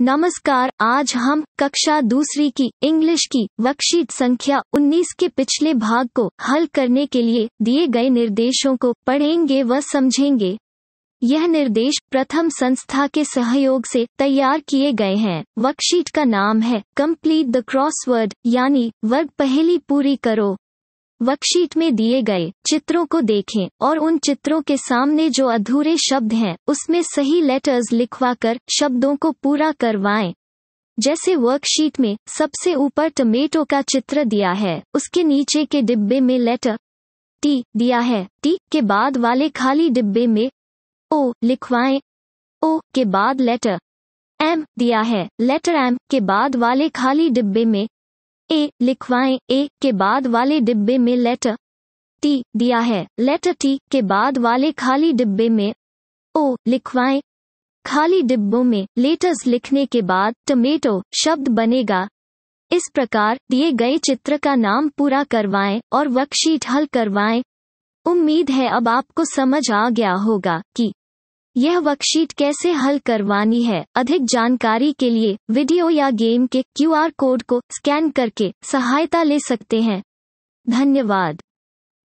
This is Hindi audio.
नमस्कार आज हम कक्षा दूसरी की इंग्लिश की वर्कशीट संख्या 19 के पिछले भाग को हल करने के लिए दिए गए निर्देशों को पढ़ेंगे व समझेंगे यह निर्देश प्रथम संस्था के सहयोग से तैयार किए गए हैं वर्कशीट का नाम है कंप्लीट द क्रॉसवर्ड यानी वर्ग पहली पूरी करो वर्कशीट में दिए गए चित्रों को देखें और उन चित्रों के सामने जो अधूरे शब्द हैं उसमें सही लेटर्स लिखवाकर शब्दों को पूरा करवाएं जैसे वर्कशीट में सबसे ऊपर टमेटो का चित्र दिया है उसके नीचे के डिब्बे में लेटर टी दिया है टी के बाद वाले खाली डिब्बे में ओ लिखवाएं ओ के बाद लेटर एम दिया है लेटर एम के बाद वाले खाली डिब्बे में ए लिखवाएं ए के बाद वाले डिब्बे में लेटर टी दिया है लेटर टी के बाद वाले खाली डिब्बे में ओ लिखवाएं खाली डिब्बों में लेटर्स लिखने के बाद टमेटो शब्द बनेगा इस प्रकार दिए गए चित्र का नाम पूरा करवाएं और वर्कशीट हल करवाएं उम्मीद है अब आपको समझ आ गया होगा कि यह वर्कशीट कैसे हल करवानी है अधिक जानकारी के लिए वीडियो या गेम के क्यूआर कोड को स्कैन करके सहायता ले सकते हैं धन्यवाद